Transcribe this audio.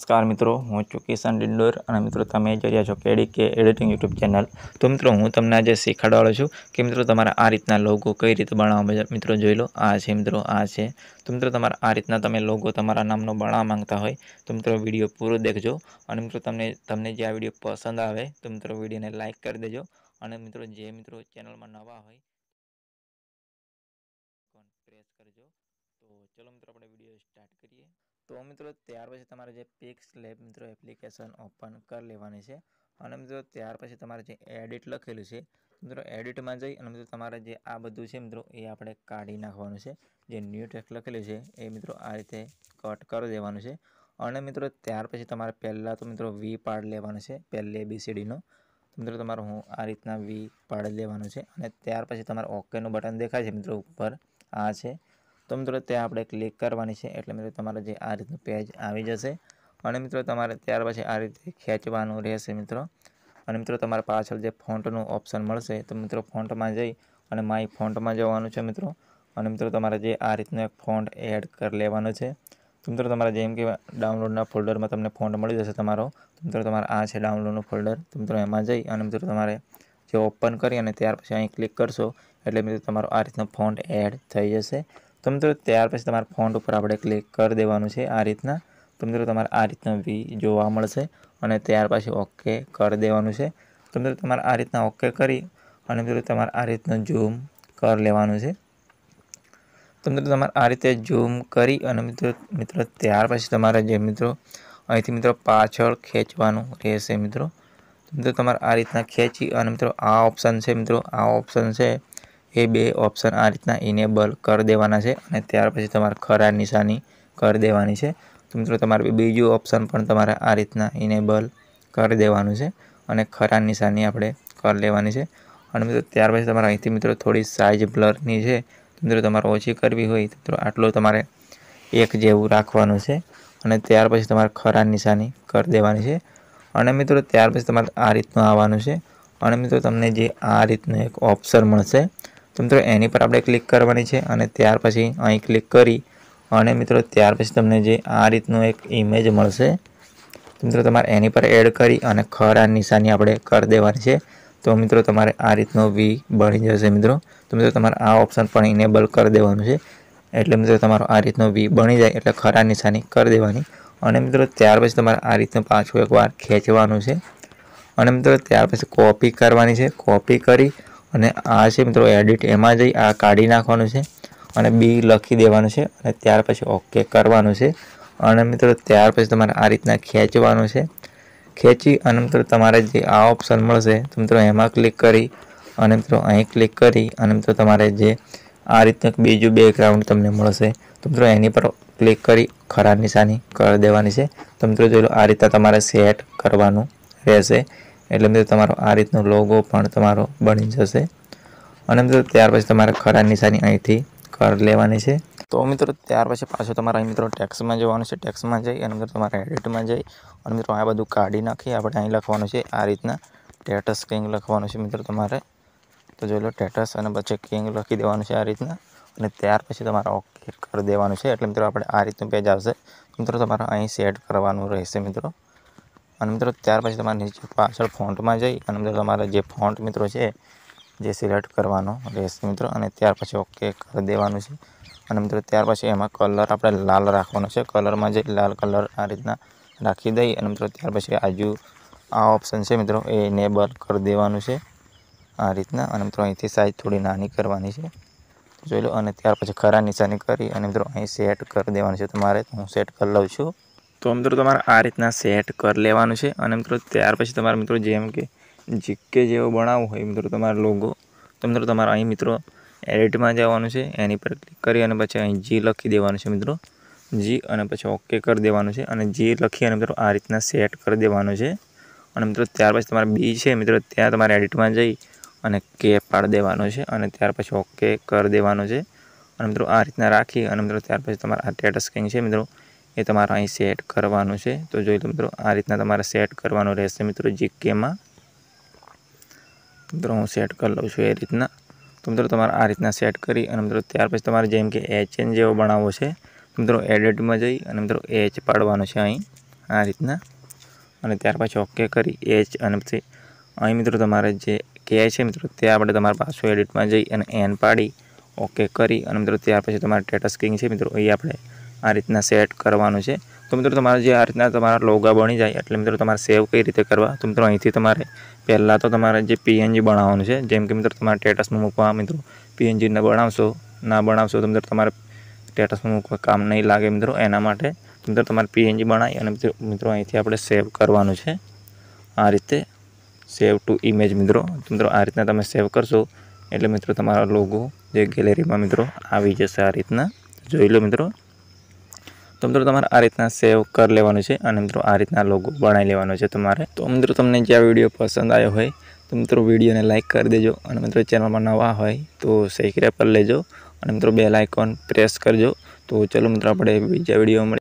નમસ્કાર મિત્રો હું છું કિશન ડિંડોર અને મિત્રો તમે જોઈ રહ્યા છો કેડી કે એડિટિંગ યુટ્યુબ ચેનલ તો મિત્રો હું તમને આજે શીખવાડવાળો છું કે મિત્રો તમારે આ રીતના લોગો કઈ રીતે બનાવવા મિત્રો જોઈ લો આ છે મિત્રો આ છે તો મિત્રો તમારે આ રીતના તમે લોગો તમારા નામનો બનાવવા માંગતા હોય તો મિત્રો વિડીયો પૂરો દેખજો અને મિત્રો તમને તમને જે આ વિડીયો પસંદ આવે તો મિત્રો વિડીયોને લાઇક કરી દેજો અને મિત્રો જે મિત્રો ચેનલમાં નવા હોય પ્રેસ કરજો તો ચલો મિત્રો આપણે વિડીયો સ્ટાર્ટ કરીએ તો મિત્રો ત્યાર પછી તમારે જે પિક્સ લેબ મિત્રો એપ્લિકેશન ઓપન કરી લેવાની છે અને મિત્રો ત્યાર પછી તમારે જે એડિટ લખેલું છે મિત્રો એડિટમાં જઈ અને મિત્રો તમારે જે આ બધું છે મિત્રો એ આપણે કાઢી નાખવાનું છે જે ન્યૂ ટેક્સ લખેલું છે એ મિત્રો આ રીતે કટ કરી દેવાનું છે અને મિત્રો ત્યાર પછી તમારે પહેલાં તો મિત્રો વી પાડ લેવાનું છે પહેલે બીસીડીનો મિત્રો તમારે હું આ રીતના વી પાડી લેવાનું છે અને ત્યાર પછી તમારે ઓકેનું બટન દેખાય છે મિત્રો ઉપર આ છે તો મિત્રો ત્યાં આપણે ક્લિક કરવાની છે એટલે મિત્રો તમારે જે આ રીતનું પેજ આવી જશે અને મિત્રો તમારે ત્યાર પછી આ રીતે ખેંચવાનું રહેશે મિત્રો અને મિત્રો તમારા પાછળ જે ફોન્ટનું ઓપ્શન મળશે તો મિત્રો ફોન્ટમાં જઈ અને માય ફોન્ટમાં જવાનું છે મિત્રો અને મિત્રો તમારે જે આ રીતનો એક ફોન્ટ એડ કરી લેવાનો છે તો મિત્રો તમારે જેમ કે ડાઉનલોડના ફોલ્ડરમાં તમને ફોન્ટ મળી જશે તમારો તો મિત્રો તમારે આ છે ડાઉનલોડનું ફોલ્ડર તો મિત્રો એમાં જઈ અને મિત્રો તમારે જે ઓપન કરી અને ત્યાર પછી અહીં ક્લિક કરશો એટલે મિત્રો તમારો આ રીતનો ફોન્ટ એડ થઈ જશે તો મિત્રો ત્યાર પછી તમારા ફોન ઉપર આપણે ક્લિક કરી દેવાનું છે આ રીતના તો મિત્રો તમારે આ રીતનો વી જોવા મળશે અને ત્યાર પછી ઓકે કરી દેવાનું છે તો મિત્રો તમારે આ રીતના ઓકે કરી અને મિત્રો તમારે આ રીતનું ઝૂમ કરી લેવાનું છે તો મિત્રો તમારે આ રીતે ઝૂમ કરી અને મિત્રો મિત્રો ત્યાર પછી તમારે જે મિત્રો અહીંથી મિત્રો પાછળ ખેંચવાનું રહેશે મિત્રો મિત્રો તમારે આ રીતના ખેંચી અને મિત્રો આ ઓપ્શન છે મિત્રો આ ઓપ્શન છે એ બે ઓપ્શન આ રીતના ઇનેબલ કરી દેવાના છે અને ત્યાર પછી તમારે ખરા નિશાની કરી દેવાની છે તો મિત્રો તમારે બીજું ઓપ્શન પણ તમારે આ રીતના ઇનેબલ કરી દેવાનું છે અને ખરા નિશાની આપણે કરી લેવાની છે અને મિત્રો ત્યાર પછી તમારે અહીંથી મિત્રો થોડી સાઇઝ બ્લરની છે મિત્રો તમારે ઓછી કરવી હોય તો આટલું તમારે એક જેવું રાખવાનું છે અને ત્યાર પછી તમારે ખરા નિશાની કરી દેવાની છે અને મિત્રો ત્યાર પછી તમારે આ રીતનું આવવાનું છે અને મિત્રો તમને જે આ રીતનું એક ઓપ્શન મળશે તો મિત્રો એની પર આપણે ક્લિક કરવાની છે અને ત્યાર પછી અહીં ક્લિક કરી અને મિત્રો ત્યાર પછી તમને જે આ રીતનું એક ઇમેજ મળશે તો મિત્રો તમારે એની પર એડ કરી અને ખરા નિશાની આપણે કરી દેવાની છે તો મિત્રો તમારે આ રીતનો વી બની જશે મિત્રો તો મિત્રો તમારે આ ઓપ્શન પણ ઇનેબલ કરી દેવાનું છે એટલે મિત્રો તમારો આ રીતનો વી બની જાય એટલે ખરા નિશાની કરી દેવાની અને મિત્રો ત્યાર પછી તમારે આ રીતનું પાછું એકવાર ખેંચવાનું છે અને મિત્રો ત્યાર પછી કોપી કરવાની છે કોપી કરી અને આ છે મિત્રો એડિટ એમાં જઈ આ કાઢી નાખવાનું છે અને બી લખી દેવાનું છે અને ત્યાર પછી ઓકે કરવાનું છે અને મિત્રો ત્યાર પછી તમારે આ રીતના ખેંચવાનું છે ખેંચી અને મિત્રો તમારે જે આ ઓપ્શન મળશે તો મિત્રો એમાં ક્લિક કરી અને મિત્રો અહીં ક્લિક કરી અને મિત્રો તમારે જે આ રીતનું બીજું બેકગ્રાઉન્ડ તમને મળશે તો મિત્રો એની પર ક્લિક કરી ખરા નિશાની કરી દેવાની છે તો મિત્રો જોઈ લો આ રીતના તમારે સેટ કરવાનું રહેશે એટલે મિત્રો તમારો આ રીતનો લોગો પણ તમારો બની જશે અને મિત્રો ત્યાર પછી તમારે ખરા નિશાની અહીંથી કર લેવાની છે તો મિત્રો ત્યાર પછી પાછો તમારે અહીં મિત્રો ટેક્સમાં જવાનું છે ટેક્સમાં જઈ અને મિત્રો તમારે એડિટમાં જઈ અને મિત્રો આ બધું કાઢી નાખી આપણે અહીં લખવાનું છે આ રીતના ટેટસ કિંગ લખવાનું છે મિત્રો તમારે તો જોઈ લો ટેટસ અને પછી કિંગ લખી દેવાનું છે આ રીતના અને ત્યાર પછી તમારે ઓકે કરી દેવાનું છે એટલે મિત્રો આપણે આ રીતનું પેજ આવશે મિત્રો તમારે અહીં સેટ કરવાનું રહેશે મિત્રો અને મિત્રો ત્યાર પછી તમારે નીચે પાછળ ફોન્ટમાં જઈ અને મિત્રો તમારે જે ફોન્ટ મિત્રો છે જે સિલેક્ટ કરવાનો રહેશે મિત્રો અને ત્યાર પછી ઓકે કરી દેવાનું છે અને મિત્રો ત્યાર પછી એમાં કલર આપણે લાલ રાખવાનો છે કલરમાં જઈ લાલ કલર આ રીતના રાખી દઈ અને મિત્રો ત્યાર પછી આજુ આ ઓપ્શન છે મિત્રો એ નેબર કરી દેવાનું છે આ રીતના અને મિત્રો અહીંથી સાઇઝ થોડી નાની કરવાની છે જોઈ લો અને ત્યાર પછી ખરા નિશાની કરી અને મિત્રો અહીં સેટ કરી દેવાનું છે તમારે હું સેટ કરી લઉં છું તો મિત્રો તમારે આ રીતના સેટ કરી લેવાનું છે અને મિત્રો ત્યાર પછી તમારા મિત્રો જેમ કે જીકે જેવો બનાવવો હોય મિત્રો તમારો લોગો તો મિત્રો તમારે અહીં મિત્રો એડિટમાં જવાનું છે એની પર ક્લિક કરી અને પછી અહીં જી લખી દેવાનું છે મિત્રો જી અને પછી ઓકે કરી દેવાનું છે અને જી લખી અને મિત્રો આ રીતના સેટ કરી દેવાનું છે અને મિત્રો ત્યાર પછી તમારે બી છે મિત્રો ત્યાં તમારે એડિટમાં જઈ અને કે પાડી દેવાનો છે અને ત્યાર પછી ઓકે કરી દેવાનું છે અને મિત્રો આ રીતના રાખી અને મિત્રો ત્યાર પછી તમારે આ ટેટસ સ્કિંગ છે મિત્રો એ તમારે અહીં સેટ કરવાનું છે તો જોઈ લો મિત્રો આ રીતના તમારે સેટ કરવાનું રહેશે મિત્રો જીકેમાં મિત્રો હું સેટ કરી લઉં છું એ રીતના તો મિત્રો તમારે આ રીતના સેટ કરી અને મિત્રો ત્યાર પછી તમારે જેમ કે એચ એન જેવો બનાવવો છે મિત્રો એડિટમાં જઈ અને મિત્રો એચ પાડવાનું છે અહીં આ રીતના અને ત્યાર પછી ઓકે કરી એચ અને પછી અહીં મિત્રો તમારે જે કે છે મિત્રો તે આપણે તમારે પાછું એડિટમાં જઈ અને એન પાડી ઓકે કરી અને મિત્રો ત્યાર પછી તમારે ટેટસ સ્ક્રીન છે મિત્રો એ આપણે આ રીતના સેટ કરવાનું છે તો મિત્રો તમારે જે આ રીતના તમારા લોગા બની જાય એટલે મિત્રો તમારે સેવ કઈ રીતે કરવા તો મિત્રો અહીંથી તમારે પહેલાં તો તમારે જે પીએનજી બનાવવાનું છે જેમ કે મિત્રો તમારે સ્ટેટસમાં મૂકવા મિત્રો પીએનજી ના બનાવશો ના બનાવશો તો મિત્રો તમારે સ્ટેટસમાં મૂકવા કામ નહીં લાગે મિત્રો એના માટે મિત્રો તમારે પીએનજી બનાવી અને મિત્રો અહીંથી આપણે સેવ કરવાનું છે આ રીતે સેવ ટુ ઇમેજ મિત્રો મિત્રો આ રીતના તમે સેવ કરશો એટલે મિત્રો તમારો લોગો જે ગેલેરીમાં મિત્રો આવી જશે આ રીતના જોઈ લો મિત્રો તો મિત્રો તમારે આ રીતના સેવ કરી લેવાનું છે અને મિત્રો આ રીતના લોગો બનાવી લેવાનો છે તમારે તો મિત્રો તમને જે આ વિડીયો પસંદ આવ્યો હોય તો મિત્રો વિડીયોને લાઇક કરી દેજો અને મિત્રો ચેનલમાં નવા હોય તો સબસ્ક્રાઈબ કરી લેજો અને મિત્રો બે લાઇકોન પ્રેસ કરજો તો ચલો મિત્રો આપણે બીજા વિડીયો